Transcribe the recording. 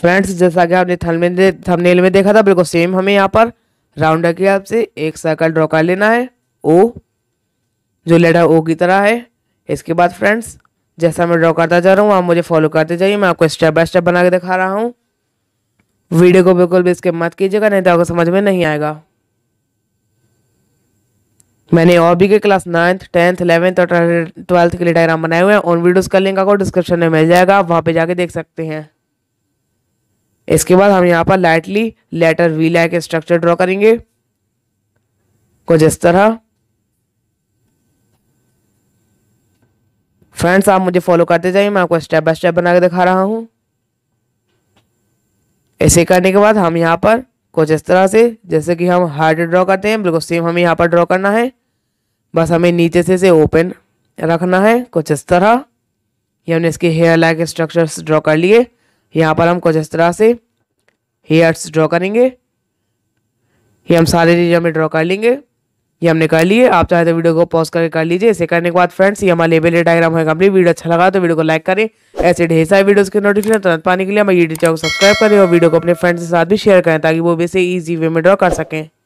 friends जैसा कि आपने थंबनेल थमनेल में देखा था बिल्कुल सेम हमें यहाँ पर राउंड के आपसे से एक सर्कल ड्रॉ कर लेना है ओ जो लेटर ओ की तरह है इसके बाद फ्रेंड्स जैसा मैं ड्रॉ करता जा रहा हूँ आप मुझे फॉलो करते जाइए मैं आपको स्टेप बाय स्टेप बना के दिखा रहा हूँ वीडियो को बिल्कुल भी इसके मत कीजिएगा नहीं तो आपको समझ में नहीं आएगा मैंने और भी के क्लास नाइन्थ टेंथ इलेवेंथ और ट्वेल्थ के लिए डायग्राम बनाए हुए हैं उन वीडियोज़ का लिंक आपको डिस्क्रिप्शन में मिल जाएगा आप वहाँ पर जाके देख सकते हैं इसके बाद हम यहाँ पर lightly later we like structure draw करेंगे कुछ इस तरह फ्रेंड्स आप मुझे फॉलो करते जाइए मैं आपको स्टेप बाय स्टेप बना के दिखा रहा हूँ ऐसे करने के बाद हम यहाँ पर कुछ इस तरह से जैसे कि हम हार्ड ड्रॉ करते हैं बिल्कुल सेम हमें यहाँ पर ड्रॉ करना है बस हमें नीचे से इसे ओपन रखना है कुछ इस तरह ये हमने इसके हेयर लाइक स्ट्रक्चर्स ड्रॉ कर लिए यहाँ पर हम कुछ इस तरह से हेयर्स ड्रॉ करेंगे ये हम सारे चीज़ हमें ड्रॉ कर लेंगे ये हमने कर लिए आप चाहे तो वीडियो को पॉज करके कर लीजिए इसे करने के बाद फ्रेंड्स ये हमारे लेबल डायग्राम है कंप्लीट वीडियो अच्छा लगा तो वीडियो को लाइक करें ऐसे ढेर सारे वीडियोस के नोटिफिकेशन तुरंत पाने के लिए हमारे यूट्यूब चैनल को सब्सक्राइब करें और वीडियो को अपने फ्रेंड्स के साथ भी शेयर करें ताकि वो इसे ईजी वे में ड्रॉ कर सकें